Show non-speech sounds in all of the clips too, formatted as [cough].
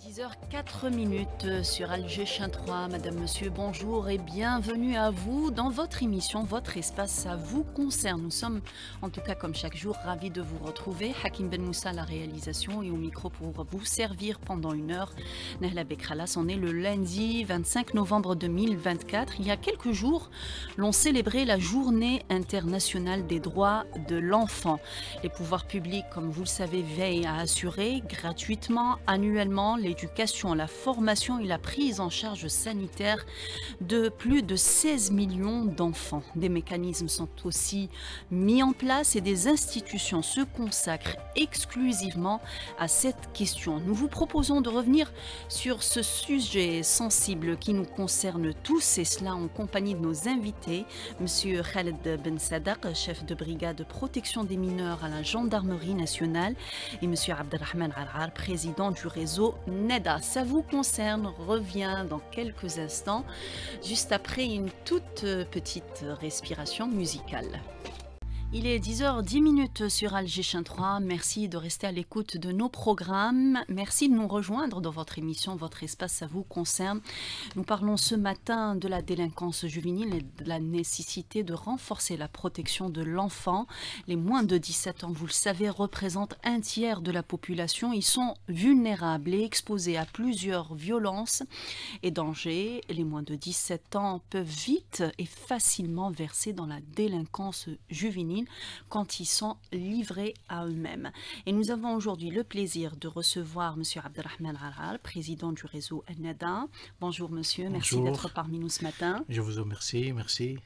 10h04 minutes sur Alger Chin 3. Madame, monsieur, bonjour et bienvenue à vous dans votre émission, votre espace, ça vous concerne. Nous sommes, en tout cas comme chaque jour, ravis de vous retrouver. Hakim Ben Moussa la réalisation et au micro pour vous servir pendant une heure. Nahla Bekralas, on est le lundi 25 novembre 2024. Il y a quelques jours, l'on célébrait la journée internationale des droits de l'enfant. Les pouvoirs publics, comme vous le savez, veillent à assurer gratuitement, annuellement, l'éducation, la formation et la prise en charge sanitaire de plus de 16 millions d'enfants. Des mécanismes sont aussi mis en place et des institutions se consacrent exclusivement à cette question. Nous vous proposons de revenir sur ce sujet sensible qui nous concerne tous et cela en compagnie de nos invités, Monsieur Khaled Ben Sadaq, chef de brigade de protection des mineurs à la gendarmerie nationale et Monsieur Abdelrahman Arar, président du réseau Neda. Ça vous concerne, revient dans quelques instants, juste après une toute euh, petite respiration musicale. Il est 10h10 sur Algéchin 3. Merci de rester à l'écoute de nos programmes. Merci de nous rejoindre dans votre émission Votre espace ça vous concerne. Nous parlons ce matin de la délinquance juvénile et de la nécessité de renforcer la protection de l'enfant. Les moins de 17 ans, vous le savez, représentent un tiers de la population. Ils sont vulnérables et exposés à plusieurs violences et dangers. Les moins de 17 ans peuvent vite et facilement verser dans la délinquance juvénile quand ils sont livrés à eux-mêmes. Et nous avons aujourd'hui le plaisir de recevoir M. Abdelrahman Haral, président du réseau nada Bonjour monsieur, merci d'être parmi nous ce matin. Je vous remercie, merci.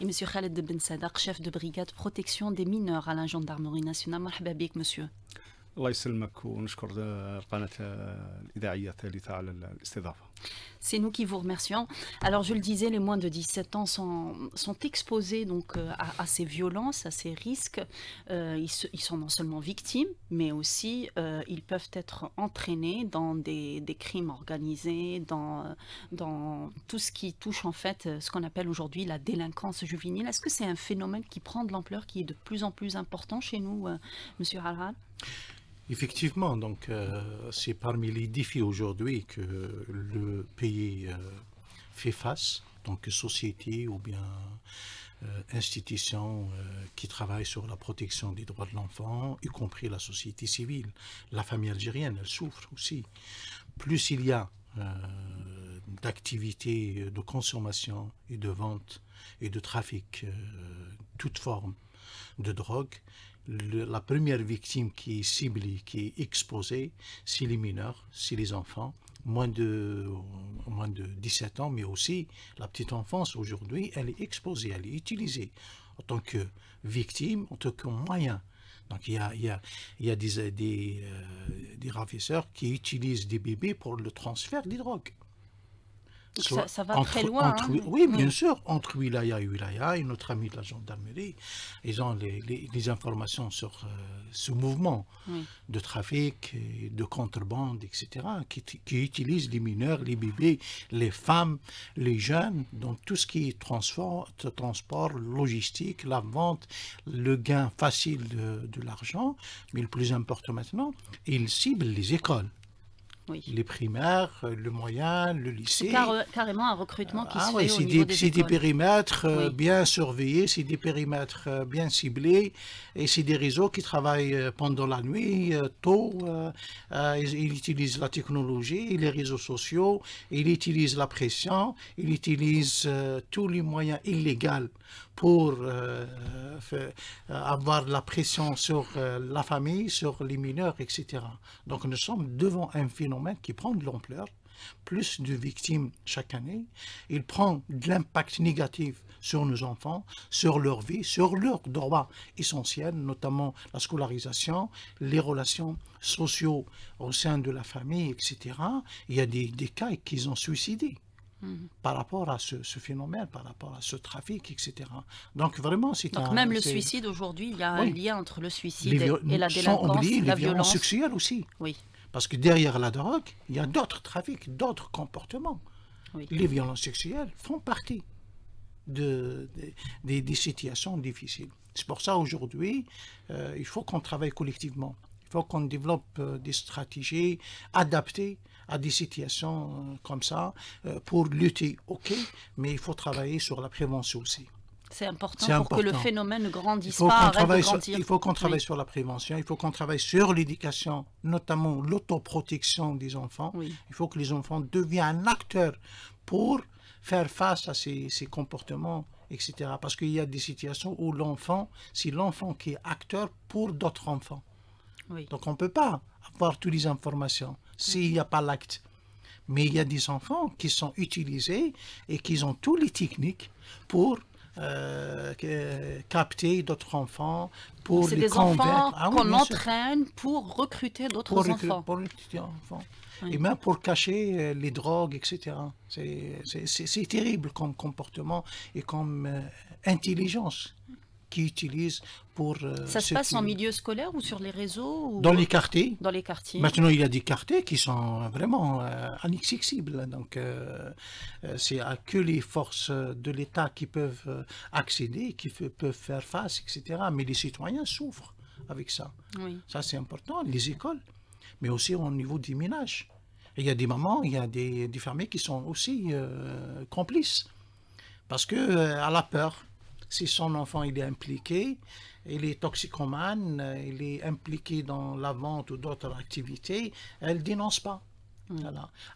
Et M. Khaled Ben Sadaq, chef de brigade protection des mineurs à la gendarmerie nationale. مرحبا monsieur. على c'est nous qui vous remercions. Alors, je le disais, les moins de 17 ans sont, exposés donc euh, à, ces violences, à ces risques. Euh, ils, sont non seulement victimes, mais aussi euh, ils peuvent être entraînés dans des, crimes organisés, dans, tout ce qui touche en fait ce qu'on appelle aujourd'hui la délinquance juvénile. Est-ce que c'est un phénomène qui prend de l'ampleur, qui est de plus en plus important chez nous, Monsieur Effectivement, donc euh, c'est parmi les défis aujourd'hui que le pays euh, fait face, donc société ou bien euh, institution institutions qui travaillent sur la protection des droits de l'enfant, y compris la société civile. La famille algérienne, elle souffre aussi. Plus il y a d'activités de consommation et de vente et de trafic, toute forme de drogue, la première victime qui est ciblée, qui est exposée, c'est les mineurs, c'est les enfants, moins de, moins de 17 ans, mais aussi la petite enfance aujourd'hui, elle est exposée, elle est utilisée en tant que victime, en tant que moyen. Donc il y a, il y des, des, euh, des ravisseurs qui utilisent des bébés pour le transfert des drogues ça, va très loin. Hein, oui, bien sûr, entre Wilaya et Wilaya, et notre ami de la gendarmerie, ils ont les, informations sur euh, ce mouvement de trafic, de contrebande, etc., qui, utilisent les mineurs, les bébés, les femmes, les jeunes, donc tout ce qui est transport, logistique, la vente, le gain facile de l'argent, mais le plus important maintenant, ils ciblent les écoles. Les primaires, euh, le moyen, le lycée. C'est carrément un recrutement qui ah se fait au niveau des, C'est des périmètres euh, bien surveillés, c'est des périmètres euh, bien ciblés et c'est des réseaux qui travaillent pendant la nuit, tôt. ils, utilisent la technologie, les réseaux sociaux, ils utilisent la pression, ils utilisent tous les moyens illégaux pour euh, euh, avoir la pression sur euh, la famille, sur les mineurs, etc. Donc nous sommes devant un phénomène qui prend de l'ampleur, plus de victimes chaque année. Il prend de l'impact négatif sur nos enfants, sur leur vie, sur leurs droits essentiels, notamment la scolarisation, les relations sociaux au sein de la famille, etc. Il y a des, des cas qui ont suicidé. Mhm. par rapport à ce, phénomène, par rapport à ce trafic, etc. Donc vraiment, c'est même le suicide aujourd'hui, il y a un lien entre le suicide et la délinquance, la violence sexuelle aussi. Oui. Parce que derrière la drogue, il y a d'autres trafics, d'autres comportements. Les violences sexuelles font partie de, des situations difficiles. C'est pour ça aujourd'hui, euh, il faut qu'on travaille collectivement. Il faut qu'on développe euh, des stratégies adaptées à des situations euh, comme ça euh, pour lutter, ok, mais il faut travailler sur la prévention aussi. C'est important pour que le phénomène ne grandisse pas, arrête de grandir. il faut qu'on travaille sur la prévention, il faut qu'on travaille sur l'éducation, notamment l'autoprotection des enfants. Il faut que les enfants deviennent acteur pour faire face à ces, comportements, etc. Parce qu'il y a des situations où l'enfant, c'est l'enfant qui est acteur pour d'autres enfants. Donc on ne peut pas avoir toutes les informations s'il n'y a pas l'acte. Mais il y a des enfants qui sont utilisés et qui ont toutes les techniques pour euh, capter d'autres enfants, pour les des convaincre. Ah qu'on entraîne pour recruter d'autres enfants. pour enfants. Et même pour cacher euh, les drogues, etc. C'est terrible comme comportement et comme euh, intelligence qui utilisent pour... Euh, ça se passe en milieu scolaire ou sur les réseaux Dans les quartiers. Dans les quartiers. Maintenant, il y a des quartiers qui sont euh, vraiment euh, inaccessibles. Donc, euh, c'est à que les forces de l'État qui peuvent accéder, qui peuvent faire face, etc. Mais les citoyens souffrent avec ça. Oui. Ça, c'est important. Les écoles, mais aussi au niveau des ménages. il y a des mamans, il y a des, des fermiers qui sont aussi complices parce que la peur si son enfant il est impliqué, il est toxicomane, il est impliqué dans la vente ou d'autres activités, elle dénonce pas. Hmm.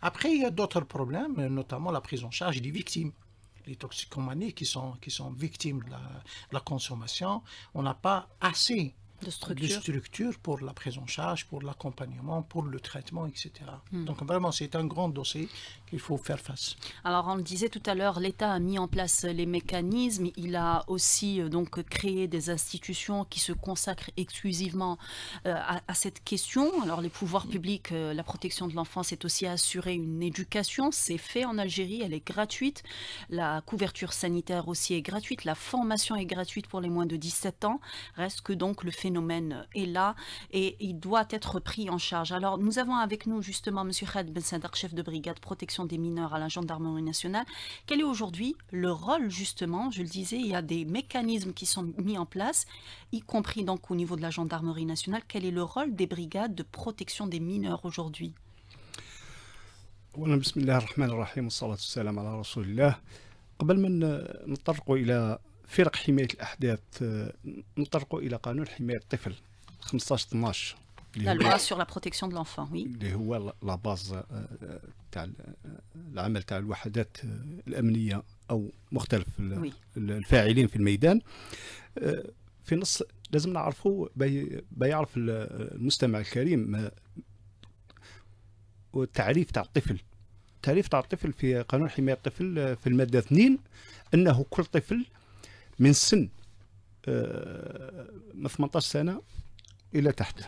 Après, il y a d'autres problèmes, notamment la prise en charge des victimes les toxicomanes qui sont, qui sont victimes de la, de la consommation, on n'a pas assez de structure. structure pour la prise en charge, pour l'accompagnement, pour le traitement, etc. Hmm. Donc vraiment, c'est un grand dossier qu'il faut faire face. Alors on le disait tout à l'heure, l'État a mis en place les mécanismes, il a aussi euh, donc créé des institutions qui se consacrent exclusivement euh, à, cette question. Alors les pouvoirs publics, euh, la protection de l'enfance est aussi assurée. une éducation, c'est fait en Algérie, elle est gratuite, la couverture sanitaire aussi est gratuite, la formation est gratuite pour les moins de 17 ans, reste que donc le phénomène phénomène est là et il doit être pris en charge. Alors, nous avons avec nous justement M. Red Ben chef de brigade protection des mineurs à la gendarmerie nationale. Quel est aujourd'hui le rôle, justement Je le disais, il y a des mécanismes qui sont mis en place, y compris donc au niveau de la gendarmerie nationale. Quel est le rôle des brigades de protection des mineurs aujourd'hui فرق حمايه الاحداث آه، نطرقوا الى قانون حمايه الطفل 15 12 لا لوا سور لا بروتيكسيون دو وي اللي هو لا باز آه، تاع آه، العمل تاع الوحدات الامنيه او مختلف الفاعلين في الميدان في نص لازم نعرفوا بيعرف المستمع الكريم والتعريف تاع الطفل التعريف تاع الطفل في قانون حمايه الطفل في الماده 2 انه كل طفل من سن آه، من 18 سنه الى تحت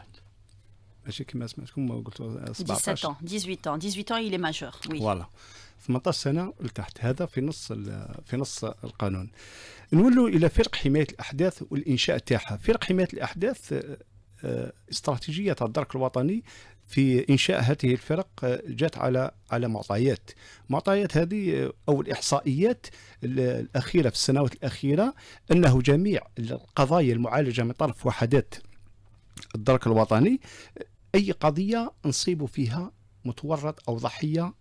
ماشي كما سمعتكم قلت 17 17 18 18 الى ماجور وي فوالا 18 سنه لتحت هذا في نص في نص القانون نولوا الى فرق حمايه الاحداث والانشاء تاعها فرق حمايه الاحداث آه، استراتيجيه تاع الدرك الوطني في انشاء هذه الفرق آه، جت على على معطيات معطيات هذه آه، او الاحصائيات الاخيره في السنوات الاخيره انه جميع القضايا المعالجه من طرف وحدات الدرك الوطني اي قضيه نصيب فيها متورط او ضحيه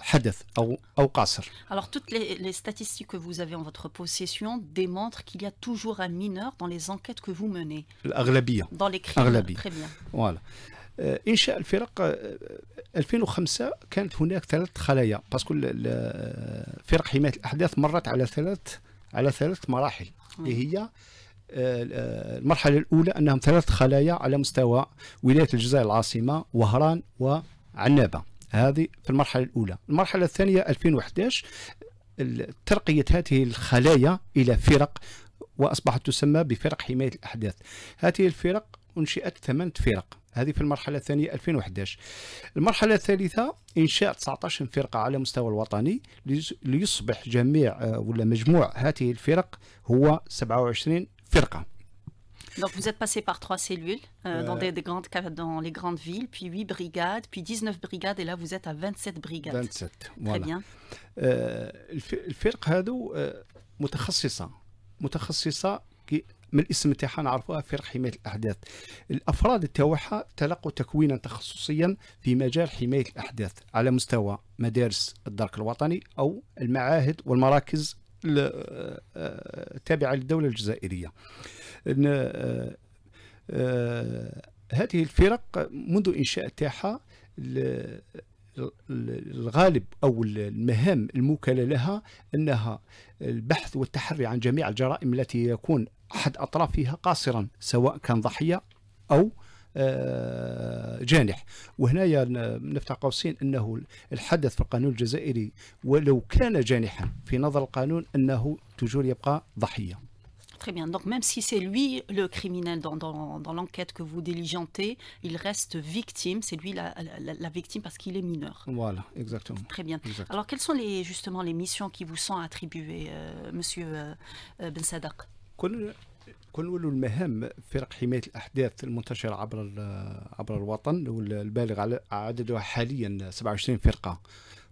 حدث أو, أو قاصر. Alors toutes les, les statistiques que vous avez en votre possession démontrent qu'il y a toujours un mineur dans les enquêtes que vous menez. الأغلبية. Dans les crimes. Très bien. Voilà. آه، انشاء الفرق 2005 آه، آه، كانت هناك ثلاث خلايا باسكو فرق حمايه الاحداث مرت على ثلاث على ثلاث مراحل اللي هي المرحله الاولى انهم ثلاث خلايا على مستوى ولايه الجزائر العاصمه وهران وعنابه هذه في المرحله الاولى المرحله الثانيه 2011 ترقيه هذه الخلايا الى فرق واصبحت تسمى بفرق حمايه الاحداث هذه الفرق انشئت ثمان فرق هذه في المرحلة الثانية 2011 المرحلة الثالثة إنشاء 19 فرقة على مستوى الوطني ليصبح جميع ولا مجموع هذه الفرق هو 27 فرقة Donc vous êtes passé par trois cellules euh, dans, des, des grandes, dans les grandes villes, puis huit brigades, puis 19 brigades, et là vous êtes à 27 brigades. 27, Très voilà. bien. Euh, le, le الفرق هادو متخصصة متخصصة من الاسم تاعها نعرفوها فرق حمايه الاحداث الافراد تاعها تلقوا تكوينا تخصصيا في مجال حمايه الاحداث على مستوى مدارس الدرك الوطني او المعاهد والمراكز التابعه آه، آه، للدوله الجزائريه آه، هذه الفرق منذ انشاء تاعها الغالب او المهام الموكله لها انها البحث والتحري عن جميع الجرائم التي يكون أحد nous قاصرا سواء كان ضحيه او جانح وهنا نفتح قوسين انه الحدث في القانون الجزائري ولو كان جانحا في نظر القانون انه تجور يبقى ضحيه Très bien. Donc, même si c'est lui le criminel dans, dans, dans l'enquête que vous diligentez, il reste victime. C'est lui la, la, la, victime parce qu'il est mineur. Voilà, exactement. Très bien. Alors, quelles sont les, justement les missions qui vous sont attribuées, euh, monsieur euh, euh, Ben Sadaq كل كل المهام فرق حمايه الاحداث المنتشره عبر عبر الوطن والبالغ على عددها حاليا 27 فرقه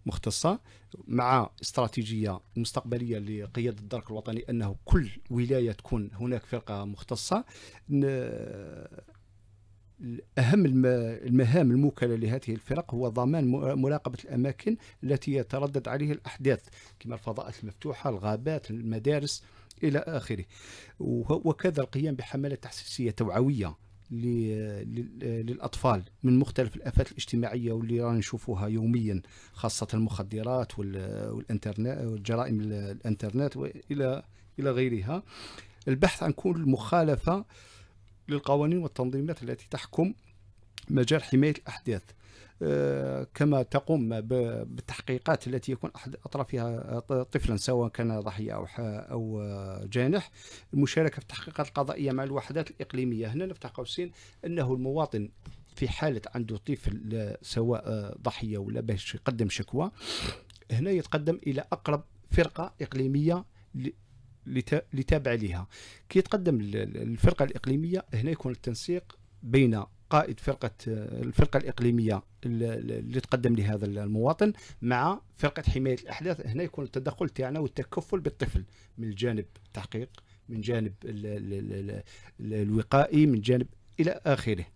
مختصه مع استراتيجيه مستقبليه لقياده الدرك الوطني انه كل ولايه تكون هناك فرقه مختصه أهم المهام الموكلة لهذه الفرق هو ضمان مراقبة الأماكن التي يتردد عليها الأحداث كما الفضاءات المفتوحة الغابات المدارس إلى آخره وكذا القيام بحملات تحسيسية توعوية للاطفال من مختلف الافات الاجتماعيه واللي رانا نشوفوها يوميا خاصه المخدرات والانترنت والجرائم الانترنت والى الى غيرها البحث عن كل مخالفه للقوانين والتنظيمات التي تحكم مجال حمايه الاحداث آه، كما تقوم بالتحقيقات التي يكون احد اطرافها آه، طفلا سواء كان ضحيه او او آه، جانح المشاركه في التحقيقات القضائيه مع الوحدات الاقليميه هنا نفتح قوسين انه المواطن في حاله عنده طفل سواء ضحيه ولا باش يقدم شكوى هنا يتقدم الى اقرب فرقه اقليميه لتابع لها كي يتقدم الفرقه الاقليميه هنا يكون التنسيق بين قائد فرقة الفرقة الإقليمية اللي تقدم لهذا المواطن مع فرقة حماية الأحداث هنا يكون التدخل تاعنا والتكفل بالطفل من الجانب التحقيق من جانب الوقائي من جانب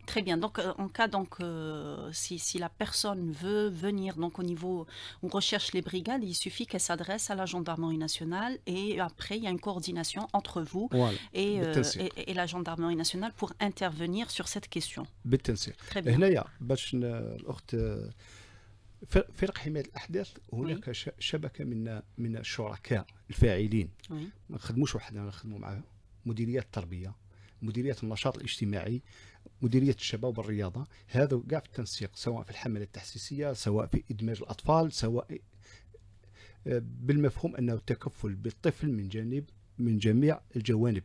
Très bien. Donc, euh, en cas, donc, euh, si, si, la personne veut venir, donc au niveau, on recherche les brigades, il suffit qu'elle s'adresse à la gendarmerie nationale et après, il y a une coordination entre vous euh, et, et, la gendarmerie nationale pour intervenir sur cette question. Très bien. مديريه النشاط الاجتماعي مديريه الشباب والرياضه هذا كاع في التنسيق سواء في الحمله التحسيسيه سواء في ادماج الاطفال سواء بالمفهوم انه التكفل بالطفل من جانب من جميع الجوانب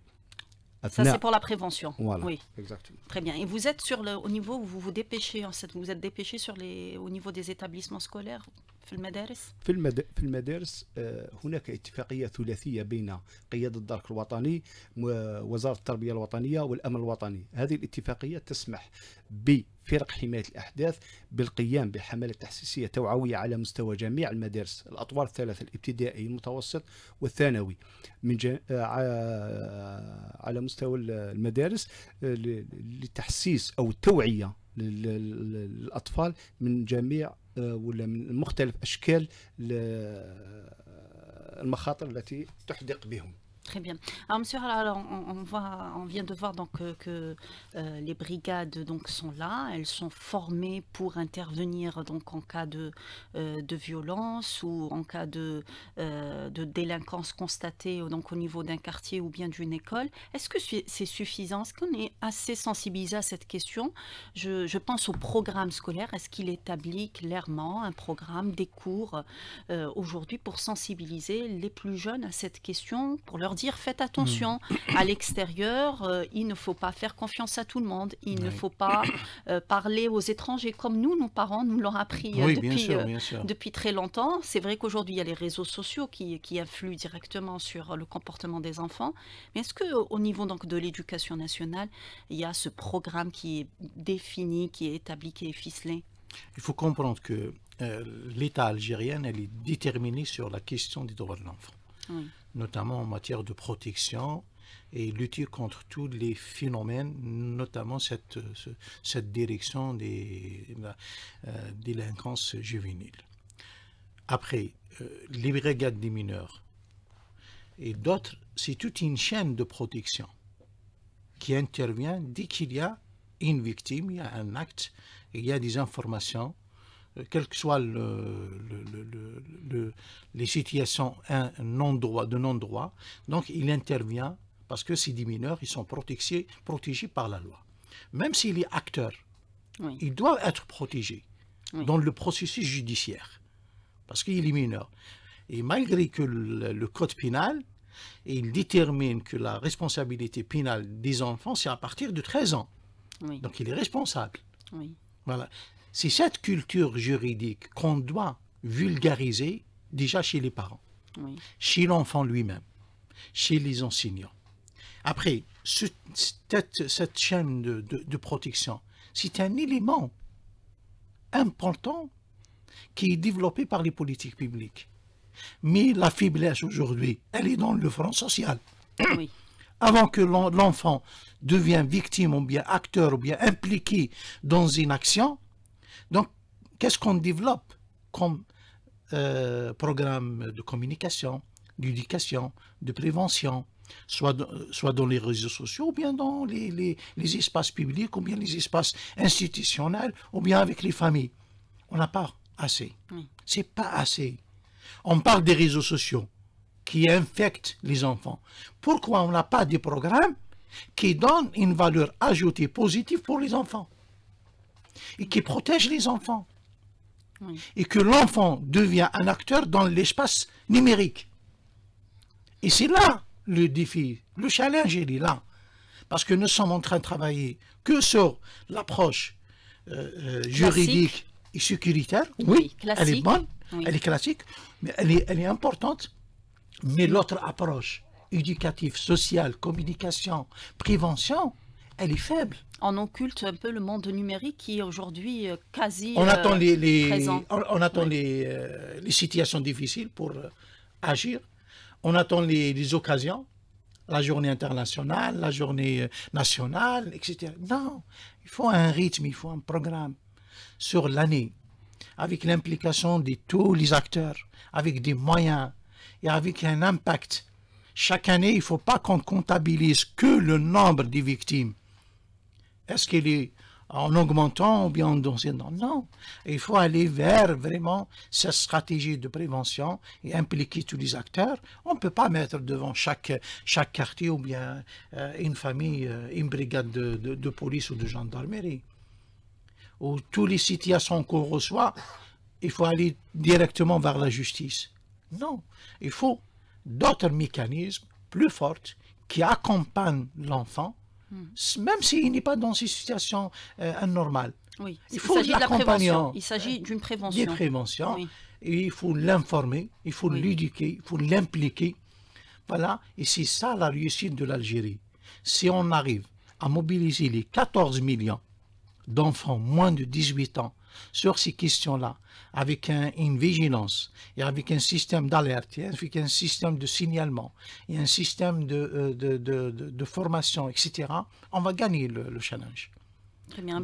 Ça, c'est pour la prévention. Voilà, oui. exactement. Très bien. Et vous êtes sur le, au niveau où vous vous dépêchez, vous êtes dépêché sur les, au niveau des établissements scolaires في المدارس في المد... في المدارس آه، هناك اتفاقيه ثلاثيه بين قياده الدرك الوطني ووزاره التربيه الوطنيه والامن الوطني هذه الاتفاقيه تسمح بفرق حمايه الاحداث بالقيام بحملات تحسيسيه توعويه على مستوى جميع المدارس الاطوار الثلاثه الابتدائي المتوسط والثانوي من آه، آه، على مستوى المدارس لتحسيس او التوعيه للاطفال من جميع آه، ولا من مختلف اشكال آه، المخاطر التي تحدق بهم Très bien. Alors, monsieur, alors, on, on vient de voir donc, euh, que euh, les brigades donc, sont là, elles sont formées pour intervenir donc, en cas de, euh, de violence ou en cas de, de délinquance constatée donc, au niveau d'un quartier ou bien d'une école. Est-ce que c'est suffisant Est-ce qu'on est assez sensibilisé à cette question je, je, pense au programme scolaire. Est-ce qu'il établit clairement un programme, des cours aujourd'hui pour sensibiliser les plus jeunes à cette question, pour leur dire faites hmm. attention à l'extérieur, euh, il ne faut pas faire confiance à tout le monde, il ne faut pas euh, parler aux étrangers comme nous, nos parents nous l'ont appris euh, depuis, très longtemps. C'est vrai qu'aujourd'hui il y a les réseaux sociaux qui, qui influent directement sur le comportement des enfants, mais est-ce qu'au niveau donc, de l'éducation nationale, il y a ce programme qui est défini, qui est établi, qui est ficelé il faut comprendre que l'État algérien elle est déterminé sur la question des droits de l'enfant. Oui notamment en matière de protection et lutter contre tous les phénomènes, notamment cette, direction des euh, délinquances juvéniles. Après, euh, les brigades des mineurs et d'autres, c'est toute une chaîne de protection qui intervient dès qu'il y a une victime, il y a un acte, il y a des informations euh, quelles que soit les situations de non-droit, donc il intervient parce que ces 10 mineurs, ils sont protégés, par la loi. Même s'il est acteur, il doit être protégé dans le processus judiciaire, parce qu'il est mineur. Et malgré que le, code pénal, il détermine que la responsabilité pénale des enfants, c'est à partir de 13 ans. Donc il est responsable. Voilà. C'est cette culture juridique qu'on doit vulgariser déjà chez les parents, chez l'enfant lui-même, chez les enseignants. Après, cette, chaîne de, protection, c'est un élément important qui est développé par les politiques publiques. Mais la faiblesse aujourd'hui, elle est dans le front social. [clears throat] Avant que l'enfant devienne victime ou bien acteur ou bien impliqué dans une action, qu'est-ce qu'on développe comme euh, programme de communication, d'éducation, de prévention, soit, soit dans les réseaux sociaux, ou bien dans les, espaces publics, ou bien les espaces institutionnels, ou bien avec les familles. On n'a pas assez. Ce n'est pas assez. On parle des réseaux sociaux qui infectent les enfants. Pourquoi on n'a pas des programmes qui donnent une valeur ajoutée positive pour les enfants et qui protègent les enfants et que l'enfant devient un acteur dans l'espace numérique. Et c'est là le défi, le challenge, il est là. Parce que nous sommes en train de travailler que sur l'approche euh, euh, juridique et sécuritaire. Oui, elle est bonne, elle est classique, mais elle est importante. Mais l'autre approche, éducative, sociale, communication, prévention, elle est faible. On occulte un peu le monde numérique qui est aujourd'hui euh, quasi on attend euh, les, On, euh, les, situations difficiles pour agir. On attend les, les occasions la journée internationale, la journée nationale, etc. Non, il faut un rythme, il faut un programme sur l'année, avec l'implication de tous les acteurs, avec des moyens et avec un impact. Chaque année, il ne faut pas qu'on comptabilise que le nombre des victimes. Est-ce qu'il est en augmentant ou bien en diminuant Non. Il faut aller vers vraiment cette stratégie de prévention et impliquer tous les acteurs. On ne peut pas mettre devant chaque, chaque quartier ou bien euh, une famille, euh, une brigade de, police ou de gendarmerie. Ou tous les situations qu'on reçoit, il faut aller directement vers la justice. Non. Il faut d'autres mécanismes plus forts qui accompagnent l'enfant même s'il n'est pas dans une situation euh, anormale. Il faut Il s'agit euh, d'une prévention. il faut l'informer, il faut l'éduquer, il faut l'impliquer. Voilà, et c'est ça la réussite de l'Algérie. Si on arrive à mobiliser les 14 millions d'enfants moins de 18 ans sur ces questions-là, avec une vigilance et avec un système d'alerte, avec un système de signalement et un système de, euh, de, de, formation, etc., on va gagner le, challenge. Très bien,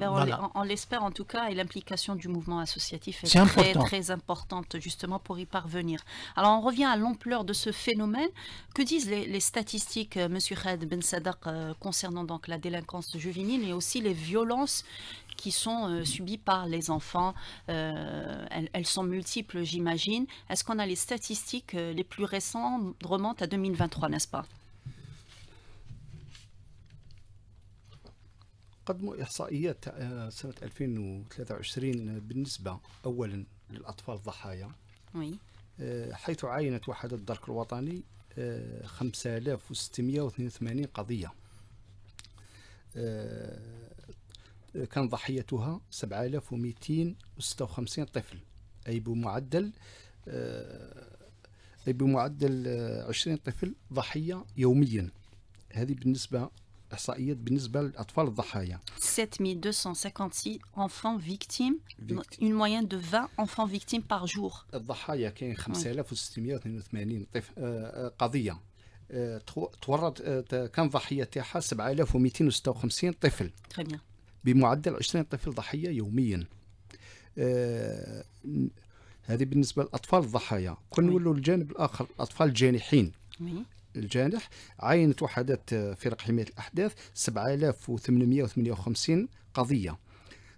on l'espère en tout cas, et l'implication du mouvement associatif est, très, très importante justement pour y parvenir. Alors on revient à l'ampleur de ce phénomène. Que disent les, statistiques, euh, Monsieur Khed Ben Sadak, euh, concernant donc la délinquance juvénile et aussi les violences qui sont euh, subies par les enfants. Euh, elles, elles, sont multiples, j'imagine. Est-ce qu'on a les statistiques euh, les plus récentes remontent à 2023, n'est-ce pas قدموا إحصائيات سنة 2023 بالنسبة أولا للأطفال الضحايا oui. حيث عاينت وحدة الدرك الوطني 5682 قضية كان ضحيتها 7256 طفل أي بمعدل آه، أي بمعدل 20 آه، طفل ضحية يوميا هذه بالنسبة إحصائيات بالنسبة للأطفال الضحايا 7256 enfants victimes une moyenne de 20 enfants victimes par jour الضحايا كاين 5682 طفل آه، قضية تورط كان ضحية تاعها 7256 طفل تري بيان بمعدل 20 طفل ضحية يوميا آه هذه بالنسبة للأطفال الضحايا كون نقولوا الجانب الآخر الأطفال الجانحين الجانح عينت وحدات فرق حماية الأحداث 7858 قضية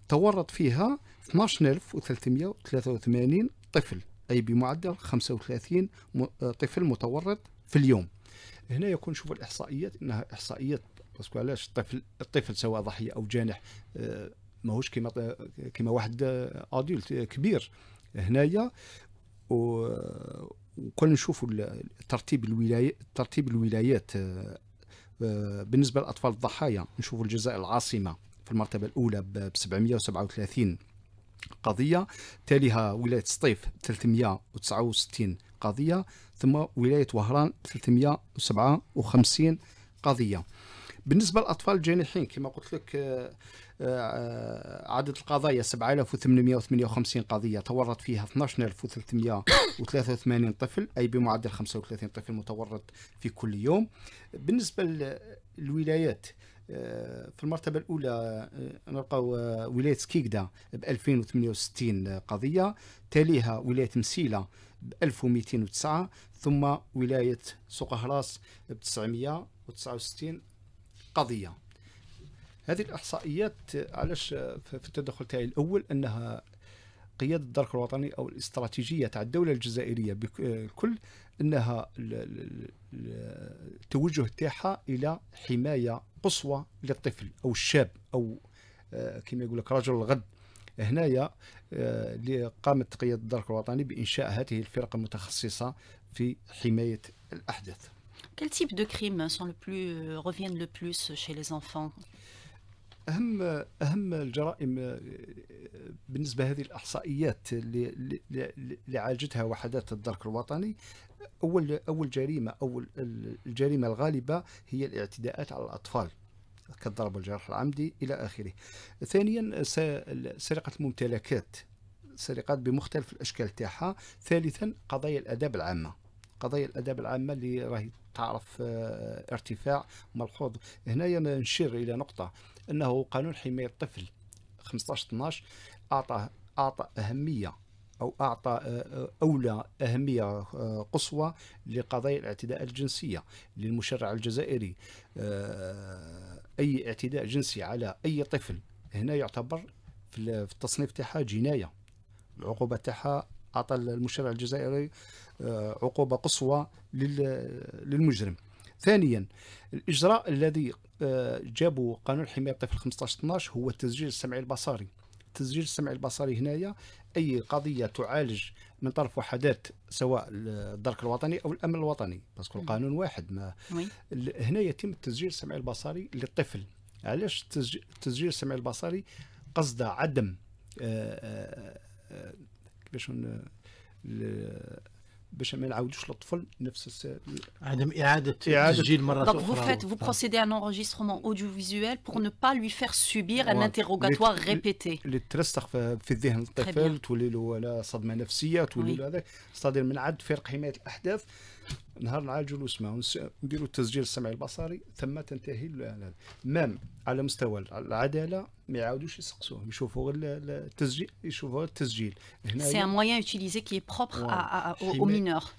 تورط فيها 12383 طفل أي بمعدل 35 آه، طفل متورط في اليوم هنا يكون شوف الإحصائيات أنها إحصائيات باسكو علاش الطفل الطفل سواء ضحيه او جانح آه، ماهوش كيما كيما واحد آه، ادولت آه، كبير هنايا وكل نشوفوا ترتيب الولايات ترتيب الولايات بالنسبه لاطفال الضحايا نشوفوا الجزائر العاصمه في المرتبه الاولى ب 737 قضيه تاليها ولايه سطيف 369 قضيه ثم ولايه وهران 357 قضيه بالنسبه للاطفال الجانحين كما قلت لك آه، آه، عدد القضايا 7858 قضيه تورط فيها 12383 طفل اي بمعدل 35 طفل متورط في كل يوم بالنسبه للولايات آه، في المرتبة الأولى نلقاو ولاية سكيكدا ب 2068 قضية تاليها ولاية مسيلة ب 1209 ثم ولاية سوق هراس ب 969 قضيه هذه الاحصائيات علاش في التدخل تاعي الاول انها قيادة الدرك الوطني أو الاستراتيجية تاع الدولة الجزائرية بكل أنها التوجه تاعها إلى حماية قصوى للطفل أو الشاب أو آه، كما يقول لك رجل الغد هنايا آه، قامت قيادة الدرك الوطني بإنشاء هذه الفرق المتخصصة في حماية الأحداث Quel type de crimes sont le plus, euh, reviennent le plus chez les enfants اهم اهم الجرائم آه، بالنسبه هذه الاحصائيات اللي اللي عالجتها وحدات الدرك الوطني اول اول جريمه اول الجريمه الغالبه هي الاعتداءات على الاطفال كالضرب والجرح العمدي الى اخره. ثانيا سرقه الممتلكات سرقات بمختلف الاشكال تاعها. ثالثا قضايا الاداب العامه قضايا الاداب العامه اللي راهي تعرف آه، ارتفاع ملحوظ هنايا نشير الى نقطه انه قانون حمايه الطفل 15 12 اعطى اعطى اهميه او اعطى آه، آه، اولى اهميه قصوى لقضايا الاعتداء الجنسيه للمشرع الجزائري اي اعتداء جنسي على اي طفل هنا يعتبر في التصنيف تاعها جنايه العقوبه تاعها اعطى المشرع الجزائري آه، عقوبة قصوى للمجرم ثانيا الإجراء الذي آه، جابوا قانون حماية الطفل 15-12 هو التسجيل السمعي البصري التسجيل السمعي البصري هنايا اي قضيه تعالج من طرف وحدات سواء الدرك الوطني او الامن الوطني باسكو القانون واحد ما هنا يتم التسجيل السمعي البصري للطفل علاش التسجيل السمعي البصري قصد عدم آه، كيفاش باش ما نعاودوش للطفل نفس عدم اعاده تسجيل مره Donc vous faites vous procédez à un enregistrement audiovisuel pour ne pas lui faire subir un interrogatoire répété. اللي ترسخ في ذهن الطفل تولي له ولا صدمه نفسيه تولي له هذاك استاذ من عد فرق حمايه الاحداث c'est un moyen utilisé qui est propre aux mineurs.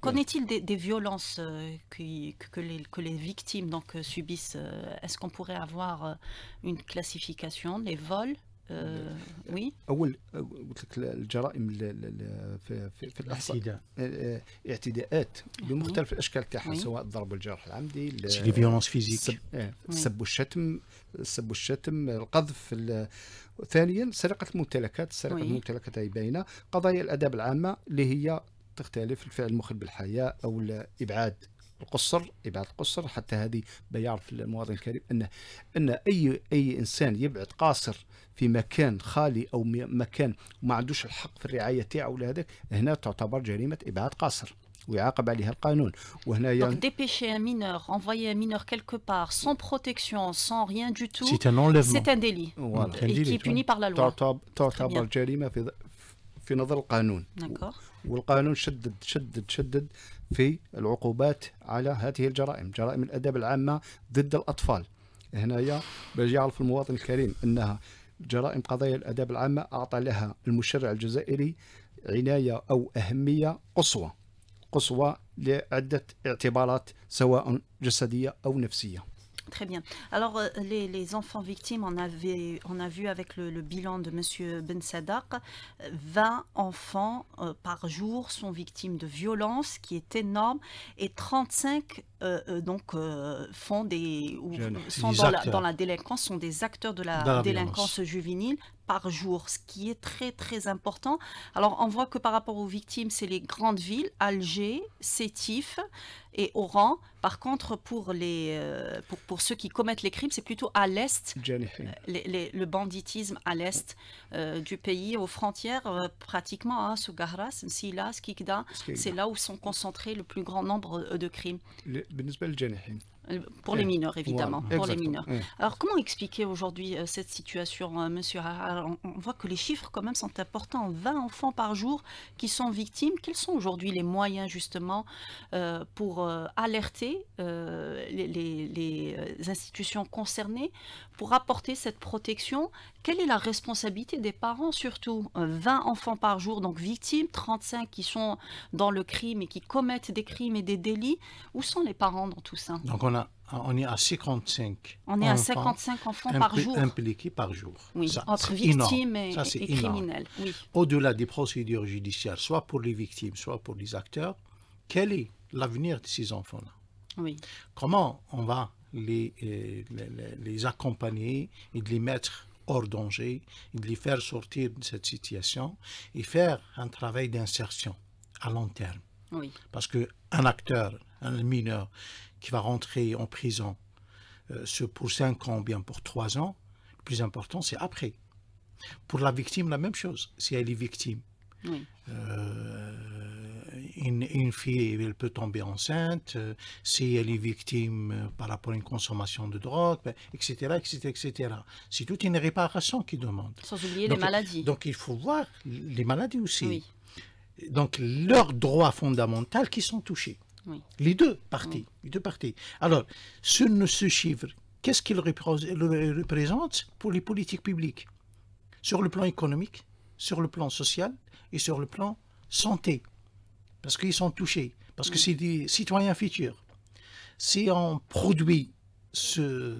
Qu'en est-il des, violences euh, que, les, victimes euh, subissent euh, Est-ce qu'on pourrait avoir une classification des vols آه إيه. وي اول قلت لك الجرائم في, في, في الاحصاء آه، آه، اعتداءات بمختلف الاشكال تاعها سواء الضرب والجرح العمدي سي فيولونس فيزيك السب آه، والشتم السب والشتم القذف ثانيا سرقه الممتلكات سرقه الممتلكات هي باينه قضايا الاداب العامه اللي هي تختلف الفعل المخل بالحياه او الابعاد القصر ابعاد القصر حتى هذه بيعرف المواطن الكريم ان ان اي اي انسان يبعد قاصر في مكان خالي او مكان ما عندوش الحق في الرعايه تاعه ولا هذاك هنا تعتبر جريمه ابعاد قاصر ويعاقب عليها القانون وهنا Donc dépêcher un mineur, envoyer un mineur quelque part sans protection, sans rien du tout, c'est un enlèvement. C'est un délit. Voilà. Et qui est puni par la loi. تعتبر جريمة في في نظر القانون نعم. والقانون شدد شدد شدد في العقوبات على هذه الجرائم جرائم الأداب العامة ضد الأطفال هنايا باش يعرف المواطن الكريم أنها جرائم قضايا الأداب العامة أعطى لها المشرع الجزائري عناية أو أهمية قصوى قصوى لعدة اعتبارات سواء جسدية أو نفسية Très bien. Alors, euh, les, enfants victimes, on, avait, on a vu avec le, bilan de M. Ben Sadak, 20 enfants euh, par jour sont victimes de violences, qui est énorme, et 35 euh, donc, font des, ou, sont dans la, délinquance, sont des acteurs de la, délinquance juvénile par jour, ce qui est très très important. Alors on voit que par rapport aux victimes, c'est les grandes villes, Alger, Sétif et Oran. Par contre, pour, les, euh, pour, ceux qui commettent les crimes, c'est plutôt à l'est, euh, le banditisme à l'est euh, du pays, aux frontières, pratiquement, à hein, sous Skikda, c'est là où sont concentrés le plus grand nombre de crimes. Euh, pour les mineurs, évidemment. pour les mineurs. Alors, comment expliquer aujourd'hui euh, cette situation, euh, monsieur on, voit que les chiffres, quand même, sont importants. 20 enfants par jour qui sont victimes. Quels sont aujourd'hui les moyens, justement, pour alerter les, institutions concernées, pour apporter cette protection Quelle est la responsabilité des parents, surtout 20 enfants par jour, donc victimes, 35 qui sont dans le crime et qui commettent des crimes et des délits. Où sont les parents dans tout ça donc on est à 55. On enfants Impliqués par jour. entre victimes et, criminels. Au-delà des procédures judiciaires, soit pour les victimes, soit pour les acteurs, quel est l'avenir de ces enfants-là Comment on va euh, les, accompagner et de les mettre hors danger, les faire sortir de cette situation et faire un travail d'insertion à long terme. Oui. Parce qu'un acteur, un mineur qui va rentrer en prison euh, pour 5 ans ou bien pour 3 ans, le plus important, c'est après. Pour la victime, la même chose, si elle est victime. Euh, une, fille, elle peut tomber enceinte, euh, si elle est victime par rapport à une consommation de drogue, etc., etc., etc. C'est toute une réparation qui demande. Sans oublier les maladies. Donc il faut voir les maladies aussi. Donc leurs droits fondamentaux qui sont touchés. Les deux parties. deux parties. Alors, ne ce chiffre, qu'est-ce qu'il représente pour les politiques publiques Sur le plan économique, sur le plan social et sur le plan santé. Parce qu'ils sont touchés, parce que c'est des citoyens futurs. Si on produit ce,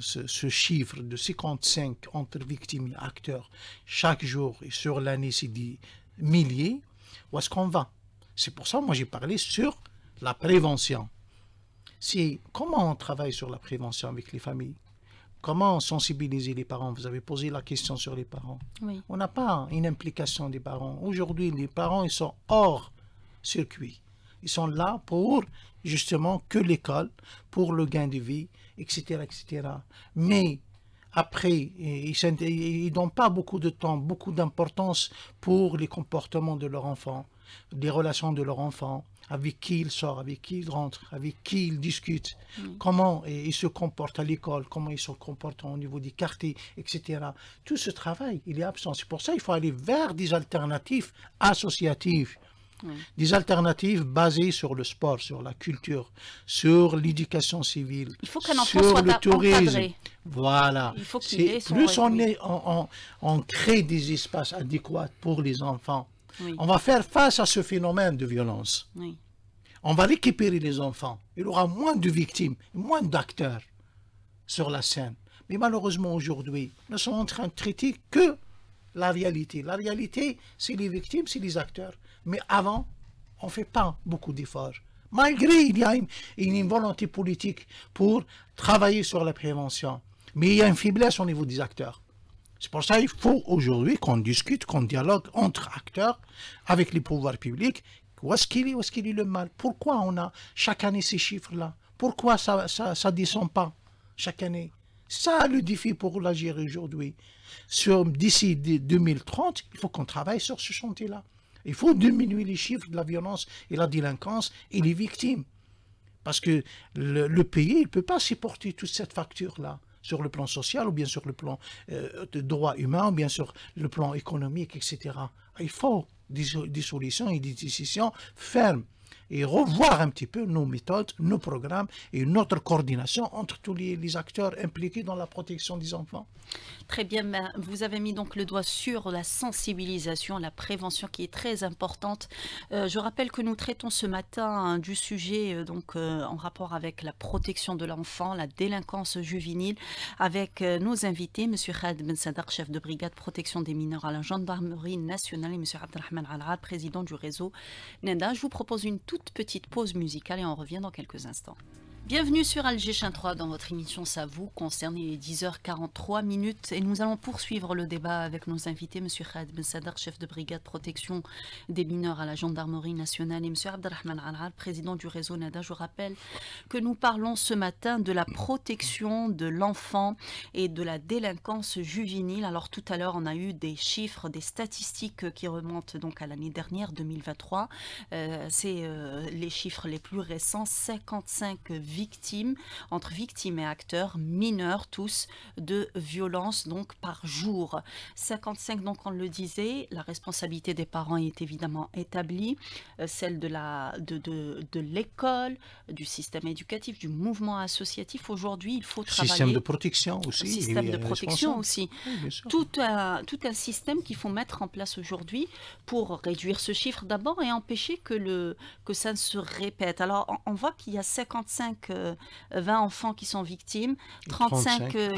chiffre de 55 entre victimes et acteurs chaque jour et sur l'année, c'est des milliers, où est-ce qu'on va C'est pour ça, moi, j'ai parlé sur la prévention. Si comment on travaille sur la prévention avec les familles Comment sensibiliser les parents Vous avez posé la question sur les parents. On n'a pas une implication des parents. Aujourd'hui, les parents, ils sont hors circuit. Ils sont là pour justement que l'école, pour le gain de vie, etc. etc. Mais après, ils n'ont pas beaucoup de temps, beaucoup d'importance pour les comportements de leur enfant des relations de leur enfant, avec qui il sort, avec qui il rentre, avec qui il discute, mm. comment il se comporte à l'école, comment il se comporte au niveau des quartiers, etc. Tout ce travail, il est absent. C'est pour ça qu'il faut aller vers des alternatives associatives. Mm. Des alternatives basées sur le sport, sur la culture, sur l'éducation civile, il faut sur soit le tourisme. Voilà. Il faut il plus on, est, on, on crée des espaces adéquats pour les enfants, on va faire face à ce phénomène de violence. On va récupérer les enfants. Il y aura moins de victimes, moins d'acteurs sur la scène. Mais malheureusement, aujourd'hui, nous sommes en train de traiter que la réalité. La réalité, c'est les victimes, c'est les acteurs. Mais avant, on ne fait pas beaucoup d'efforts. Malgré il y a une, volonté politique pour travailler sur la prévention. Mais il y a une faiblesse au niveau des acteurs. C'est pour ça qu'il faut aujourd'hui qu'on discute, qu'on dialogue entre acteurs, avec les pouvoirs publics. Où est-ce qu'il est, où ce qu'il est le mal Pourquoi on a chaque année ces chiffres-là Pourquoi ça ne ça, descend pas chaque année ça, le défi pour l'agir aujourd'hui. D'ici 2030, il faut qu'on travaille sur ce chantier-là. Il faut diminuer les chiffres de la violence et la délinquance et les victimes. Parce que le, pays, il ne peut pas supporter toute cette facture-là sur le plan social, ou bien sur le plan euh, de droit humain, ou bien sur le plan économique, etc. Il faut des, solutions et des décisions fermes et revoir un petit peu nos méthodes, nos programmes et notre coordination entre tous les acteurs impliqués dans la protection des enfants. Très bien, ben, vous avez mis donc le doigt sur la sensibilisation, la prévention qui est très importante. Euh, je rappelle que nous traitons ce matin hein, du sujet euh, donc euh, en rapport avec la protection de l'enfant, la délinquance juvénile, avec nos invités, M. Khaled Ben Sadar, chef de brigade protection des mineurs à la gendarmerie nationale, et M. Abdelrahman Al-Rad, président du réseau NENDA. Je vous propose une toute petite pause musicale et on revient dans quelques instants. Bienvenue sur Alger 3 dans votre émission Ça vous concerne. 10h43 minutes et nous allons poursuivre le débat avec nos invités, M. Khaled Ben Sadar, chef de brigade protection des mineurs à la gendarmerie nationale et M. Abdelrahman Alhar, président du réseau NADA. Je vous rappelle que nous parlons ce matin de la protection de l'enfant et de la délinquance juvénile. Alors tout à l'heure, on a eu des chiffres, des statistiques qui remontent donc à l'année dernière, 2023. Euh, c'est euh, les chiffres les plus récents, 55 victimes, entre victimes et acteurs mineurs tous de violences donc par jour. 55 donc on le disait, la responsabilité des parents est évidemment établie, euh, celle de la de, de, de l'école, du système éducatif, du mouvement associatif. Aujourd'hui, il faut travailler système de protection aussi, système de euh, protection aussi. tout un tout un système qu'il faut mettre en place aujourd'hui pour réduire ce chiffre d'abord et empêcher que le que ça ne se répète. Alors on voit qu'il y a 55 20 euh, enfants qui sont victimes, 35, euh,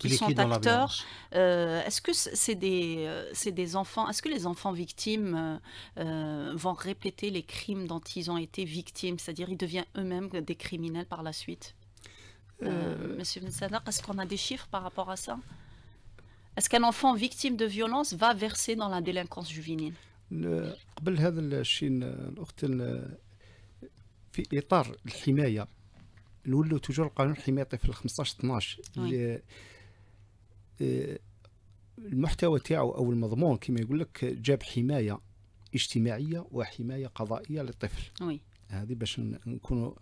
qui, sont acteurs. Euh, est-ce que c'est des, des enfants, est-ce que les enfants victimes vont répéter les crimes dont ils ont été victimes, c'est-à-dire ils deviennent eux-mêmes des criminels par la suite Monsieur Bensadar, est-ce qu'on a des chiffres par rapport à ça Est-ce qu'un enfant victime de violence va verser dans la délinquance juvénile قبل هذا الشيء في نولوا توجور القانون الحمايه الطفل 15 12 المحتوى تاعو او المضمون كما يقول لك جاب حمايه اجتماعيه وحمايه قضائيه للطفل وي. هذه باش نكونوا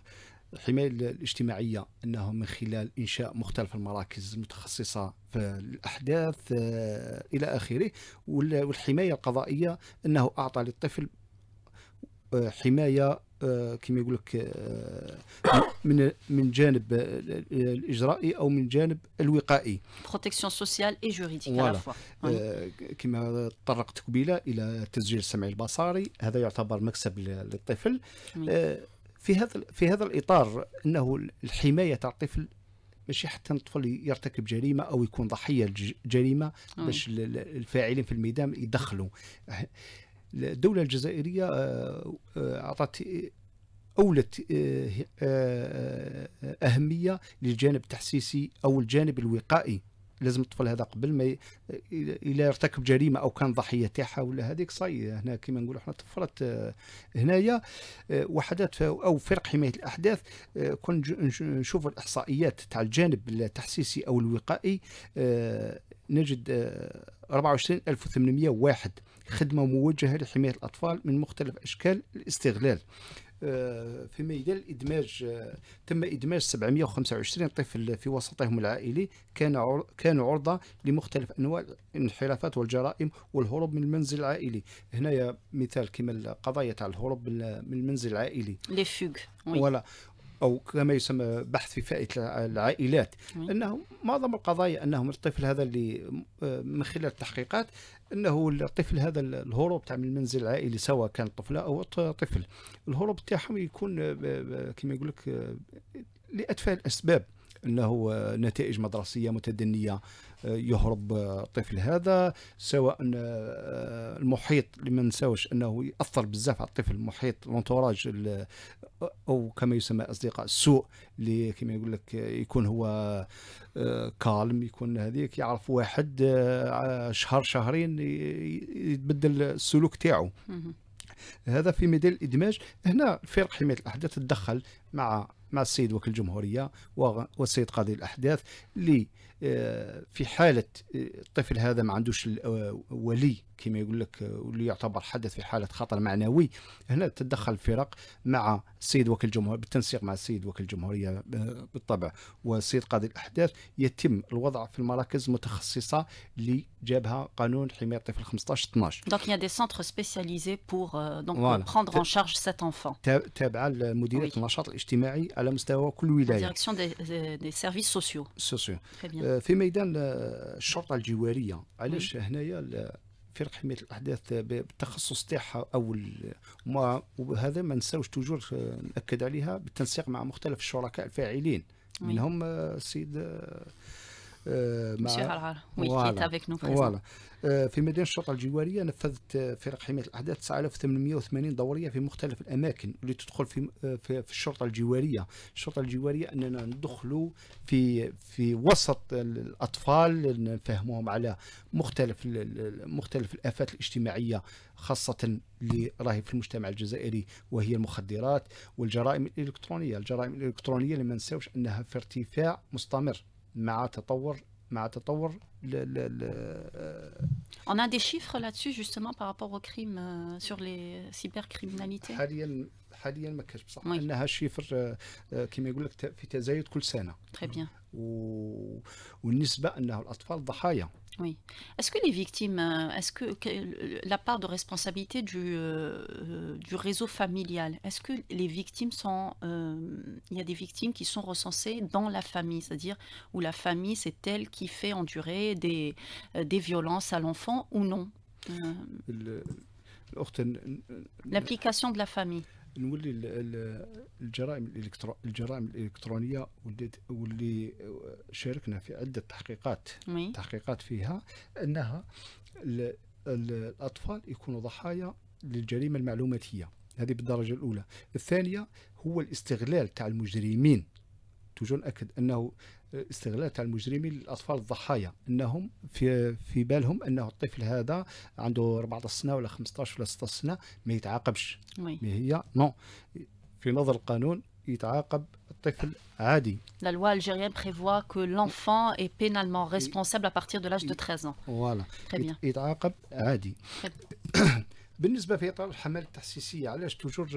الحمايه الاجتماعيه انه من خلال انشاء مختلف المراكز المتخصصه في الاحداث آه، الى اخره والحمايه القضائيه انه اعطى للطفل آه، حمايه آه، كما يقول لك آه، من من جانب الاجرائي او من جانب الوقائي بروتيكسيون سوسيال اي جوريديك آه، كما تطرقت قبيله الى التسجيل السمعي البصري هذا يعتبر مكسب للطفل في هذا في هذا الاطار انه الحمايه تاع الطفل ماشي حتى الطفل يرتكب جريمه او يكون ضحيه جريمه باش الفاعلين في الميدان يدخلوا الدولة الجزائرية آه، آه، أعطت آه، أولت أهمية للجانب التحسيسي أو الجانب الوقائي لازم الطفل هذا قبل ما الى يرتكب جريمه او كان ضحيه تاعها ولا هذيك صاي هنا كما نقولوا احنا طفرت هنايا وحدات او فرق حمايه الاحداث كون نشوف الاحصائيات تاع الجانب التحسيسي او الوقائي نجد 24801 خدمة موجهة لحماية الأطفال من مختلف أشكال الاستغلال آه، في ميدان الادماج آه، تم ادماج 725 طفل في وسطهم العائلي كان كانوا عرضه لمختلف انواع الانحرافات والجرائم والهروب من المنزل العائلي هنايا مثال كما القضايا تاع الهروب من المنزل العائلي لي فوغ ولا او كما يسمى بحث في فائده العائلات نعم. انه معظم القضايا انهم الطفل هذا اللي من خلال التحقيقات انه الطفل هذا الهروب تاع من المنزل العائلي سواء كان طفله او طفل الهروب تاعهم يكون كما يقول لك لاتفه الاسباب انه نتائج مدرسيه متدنيه يهرب الطفل هذا سواء آه، المحيط اللي ما نساوش انه ياثر بزاف على الطفل المحيط لونتوراج او كما يسمى اصدقاء السوء اللي كما يقول لك يكون هو آه، كالم يكون هذيك يعرف واحد آه، شهر شهرين يتبدل السلوك تاعو هذا في ميدان الادماج هنا فرق حمايه الاحداث تدخل مع مع السيد وكيل الجمهورية والسيد قاضي الأحداث اللي آه، في حالة آه، الطفل هذا ما عندوش آه، ولي كما يقول لك واللي يعتبر حدث في حالة خطر معنوي هنا تتدخل الفرق مع السيد وكيل الجمهورية بالتنسيق مع السيد وكيل الجمهورية بالطبع والسيد قاضي الأحداث يتم الوضع في المراكز المتخصصة اللي جابها قانون حماية الطفل 15 12 دونك يا دي سونتر سبيسياليزي بور دونك بروندر ان شارج prendre انفون تابعة لمديرية النشاط الاجتماعي على مستوى كل ولايه ديريكسيون دي, دي سيرفيس سوسيو سوسيو في ميدان euh, الشرطه الجواريه علاش هنايا فرق حمايه الاحداث بالتخصص تاعها او ما وهذا ما نساوش توجور euh, ناكد عليها بالتنسيق مع مختلف الشركاء الفاعلين منهم euh, السيد آه، مع فوالا آه، في مدينه الشرطه الجواريه نفذت آه، فرق حمايه الاحداث 9880 دوريه في مختلف الاماكن اللي تدخل في في الشرطه الجواريه، الشرطه الجواريه اننا ندخلوا في في وسط الاطفال نفهموهم على مختلف مختلف الافات الاجتماعيه خاصه اللي راهي في المجتمع الجزائري وهي المخدرات والجرائم الالكترونيه، الجرائم الالكترونيه اللي ما نساوش انها في ارتفاع مستمر On a des chiffres là-dessus justement par rapport au crime euh, sur les cybercriminalités. حاليا ما Oui. Est-ce que les victimes, est-ce que, la part de responsabilité du, du réseau familial, est-ce que les victimes sont, il y a des victimes qui sont recensées dans la famille, c'est-à-dire où la famille c'est elle qui fait endurer des, des violences à l'enfant ou non L'implication L'application de la famille. نولي الجرائم الجرائم الالكترونيه واللي واللي شاركنا في عده تحقيقات مي. تحقيقات فيها انها الاطفال يكونوا ضحايا للجريمه المعلوماتيه هذه بالدرجه الاولى الثانيه هو الاستغلال تاع المجرمين توجور ناكد انه آه، استغلال تاع المجرمين للاطفال الضحايا انهم في في بالهم انه الطفل هذا عنده 14 سنه ولا 15 ولا 16 سنه ما يتعاقبش مي هي نو في نظر القانون يتعاقب الطفل عادي. لا loi الجيريان بريفوا كو لانفان اي بينالمون ريسبونسابل ا بارتير دو لاج دو 13 ans. فوالا يتعاقب عادي. [coughs] بالنسبه في اطار الحمله التحسيسيه علاش توجور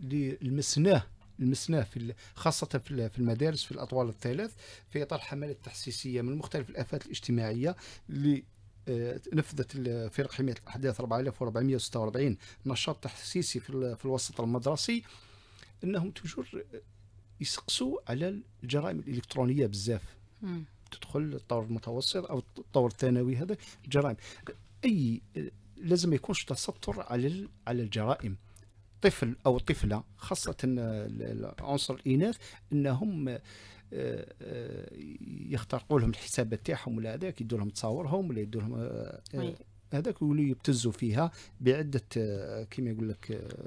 اللي آه، لمسناه لمسناه في خاصة في المدارس في الأطوال الثلاث في إطار حملات تحسيسية من مختلف الآفات الاجتماعية اللي آه، نفذت فرق حماية الأحداث 4446 نشاط تحسيسي في الوسط المدرسي أنهم توجور يسقسوا على الجرائم الإلكترونية بزاف تدخل الطور المتوسط أو الطور الثانوي هذا الجرائم أي آه، لازم ما يكونش تستر على على الجرائم الطفل او الطفله خاصه العنصر الاناث انهم آه، آه، يخترقوا لهم الحسابات تاعهم ولا هذاك يدوا لهم تصاورهم ولا يدوا لهم آه،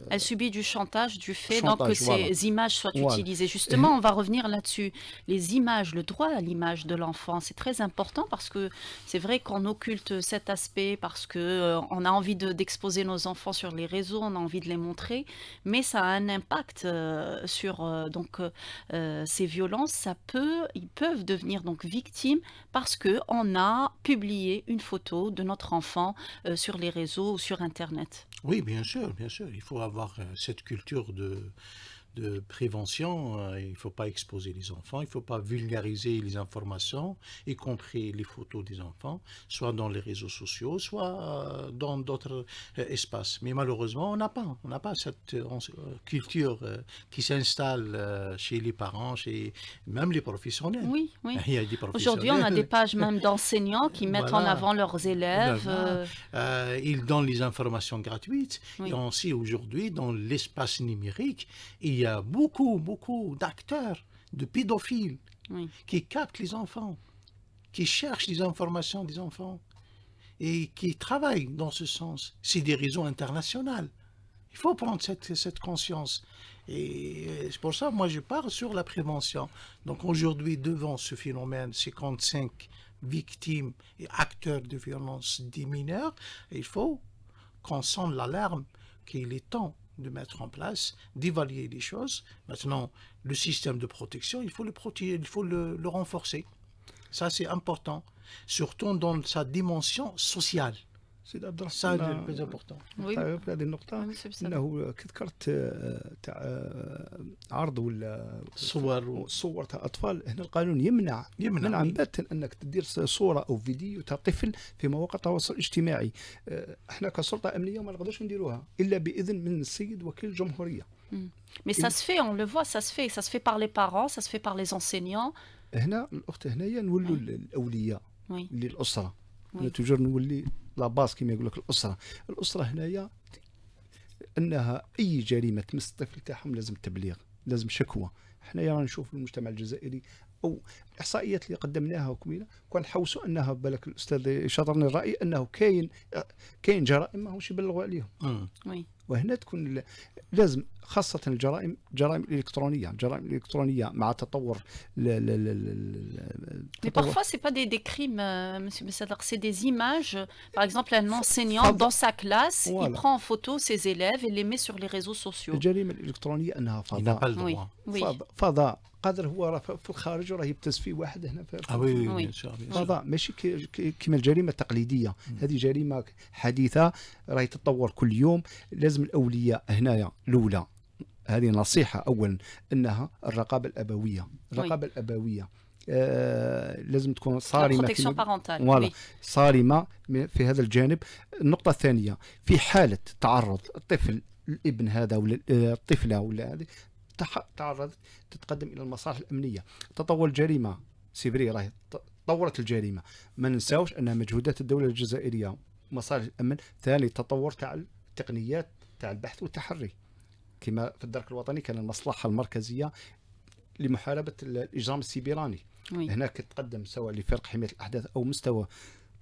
elle subit du chantage du fait donc que ces images soient utilisées justement on va revenir là-dessus les images le droit à l'image de l'enfant c'est très important parce que c'est vrai qu'on occulte cet aspect parce que euh, on a envie d'exposer nos enfants sur les réseaux on a envie de les montrer mais ça a un impact euh, sur euh, donc ces violences ça peut ils peuvent devenir donc victimes parce que on a publié une photo de notre enfant euh, sur les réseaux ou sur Internet. Oui, bien sûr, bien sûr. Il faut avoir euh, cette culture de, de prévention. Euh, il ne faut pas exposer les enfants, il ne faut pas vulgariser les informations, y compris les photos des enfants, soit dans les réseaux sociaux, soit euh, dans d'autres euh, espaces. Mais malheureusement, on n'a pas, on n'a pas cette culture qui s'installe chez les parents, chez même les professionnels. Oui, oui. [laughs] Aujourd'hui, on a des pages même d'enseignants qui mettent en avant leurs élèves. ils donnent les informations gratuites. Et aussi aujourd'hui, dans l'espace numérique, il y a a beaucoup, beaucoup d'acteurs, de pédophiles, qui captent les enfants, qui cherchent les informations des enfants et qui travaillent dans ce sens. C'est des réseaux internationaux. Il faut prendre cette, conscience. Et euh, c'est pour ça, moi, je parle sur la prévention. Donc aujourd'hui, devant ce phénomène, 55 victimes et acteurs de violence des mineurs, il faut qu'on sente l'alarme qu'il est temps de mettre en place, d'évaluer les choses. Maintenant, le système de protection, il faut le, protéger, il faut le, le renforcer. Ça, c'est important, surtout dans sa dimension sociale. سيد عبد الرحمن طيب. طيب. هذه النقطة أنه كذكرت آه، تاع آه، عرض ولا صور صور تاع أطفال هنا القانون يمنع يمنع, منعا باتا أنك تدير صورة أو فيديو تاع طفل في مواقع التواصل الاجتماعي آه، احنا كسلطة أمنية ما نقدرش نديروها إلا بإذن من السيد وكيل الجمهورية مي سا سفي أون لو فوا سا سفي سا سفي باغ لي بارون سا سفي باغ لي زونسينيون هنا الأخت هنايا نولوا الأولياء للأسرة انا توجور نولي لا باس كما يقول لك الاسره الاسره هنايا انها اي جريمه تمس الطفل تاعهم لازم تبليغ لازم شكوى حنايا رانا نشوف المجتمع الجزائري او الاحصائيات اللي قدمناها كان كنحوسوا انها بالك الاستاذ شاطرني الراي انه كاين كاين جرائم ماهوش يبلغوا عليهم وهنا تكون لازم خاصة الجرائم الجرائم الإلكترونية الجرائم الإلكترونية مع تطور ل... ل... ل... Mais parfois c'est pas des, des crimes, euh, Monsieur Messadar, c'est des images. Par exemple, un enseignant dans sa classe, il prend en photo ses élèves et les met sur les réseaux sociaux. الجريمة الإلكترونية أنها فضاء. Oui. Oui. فضاء. قادر هو راه في الخارج وراه يبتز فيه واحد هنا في الخارج. آه، وي وي فضاء ماشي كما الجريمه التقليديه هذه جريمه حديثه راهي تتطور كل يوم لازم الاولياء هنايا الاولى هذه نصيحة أولا أنها الرقابة الأبوية طيب. الرقابة oui. الأبوية آه لازم تكون صارمه في فوالا صارمه في هذا الجانب النقطه الثانيه في حاله تعرض الطفل الابن هذا ولا آه، الطفله ولا هذه تعرض تتقدم الى المصالح الامنيه تطور الجريمه سيبري راهي تطورت الجريمه ما ننساوش ان مجهودات الدوله الجزائريه مصالح الامن ثاني تطور تاع التقنيات تاع البحث والتحري كما في الدرك الوطني كان المصلحه المركزيه لمحاربه الاجرام السيبراني وي. هناك تقدم سواء لفرق حمايه الاحداث او مستوى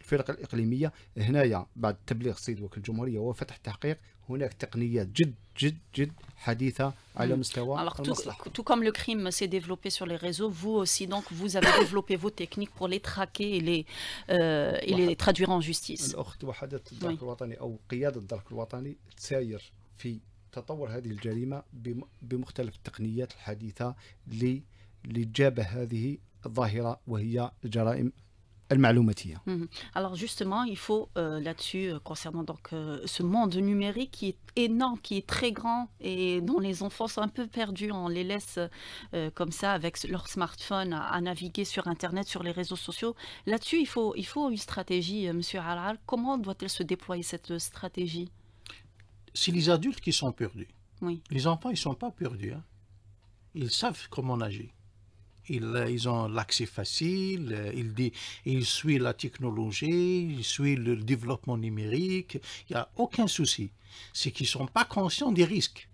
الفرق الاقليميه هنايا بعد تبليغ سيد وكيل الجمهوريه وفتح تحقيق هناك تقنيات جد جد جد حديثه على مستوى Alors, المصلحه tout, tout comme le crime s'est développé sur les réseaux vous aussi donc vous avez [coughs] développé vos techniques pour les traquer et les euh, et les traduire en justice الاخت وحدث الدرك الوطني او قياده الدرك الوطني تساير في Alors justement, il faut euh, là-dessus, euh, concernant donc euh, ce monde numérique qui est énorme, qui est très grand et dont les enfants sont un peu perdus, on les laisse comme ça avec leur smartphone à, naviguer sur Internet, sur les réseaux sociaux. Là-dessus, il faut, il faut une stratégie, Monsieur Harar. Comment doit-elle se déployer cette stratégie c'est les adultes qui sont perdus. Les enfants, ils ne sont pas perdus. Hein. Ils savent comment agir. Euh, ils, ont l'accès facile, euh, ils, suivent la technologie, ils suivent le développement numérique. Il n'y a aucun souci. C'est qu'ils ne sont pas conscients des risques.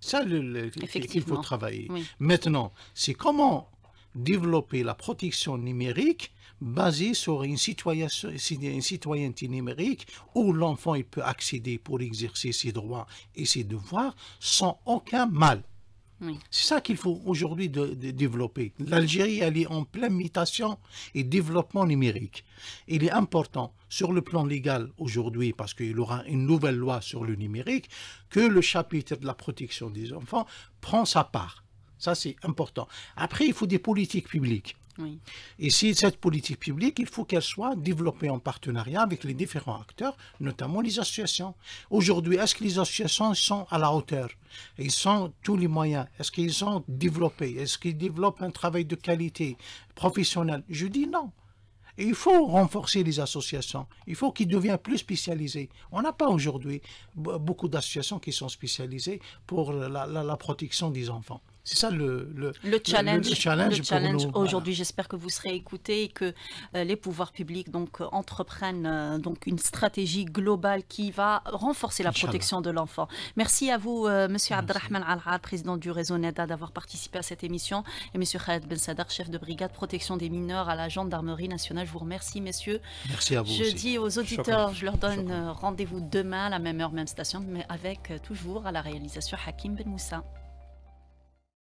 Ça, qu'il faut travailler. Maintenant, c'est comment développer la protection numérique basé sur une, citoyenneté numérique où l'enfant peut accéder pour exercer ses droits et ses devoirs sans aucun mal. C'est ça qu'il faut aujourd'hui de, développer. L'Algérie, elle est en pleine mutation et développement numérique. Il est important, sur le plan légal aujourd'hui, parce qu'il y aura une nouvelle loi sur le numérique, que le chapitre de la protection des enfants prend sa part. Ça, c'est important. Après, il faut des politiques publiques. Et si cette politique publique, il faut qu'elle soit développée en partenariat avec les différents acteurs, notamment les associations. Aujourd'hui, est-ce que les associations sont à la hauteur Ils ont tous les moyens Est-ce qu'ils sont développés Est-ce qu'ils développent un travail de qualité professionnel Je dis non. il faut renforcer les associations. Il faut qu'ils deviennent plus spécialisés. On n'a pas aujourd'hui beaucoup d'associations qui sont spécialisées pour la protection des enfants. C'est ça le, le, le challenge, challenge, aujourd'hui. J'espère que vous serez écoutés et que euh, les pouvoirs publics donc, euh, entreprennent euh, donc une stratégie globale qui va renforcer la protection de l'enfant. Merci à vous, M. Monsieur Abdelrahman Al-Had, président du réseau NEDA, d'avoir participé à cette émission. Et Monsieur Khaled Ben Sadar, chef de brigade protection des mineurs à la gendarmerie nationale. Je vous remercie, messieurs. Merci à vous. Je dis aux auditeurs, je leur donne rendez-vous demain à la même heure, même station, mais avec toujours à la réalisation Hakim Ben Moussa.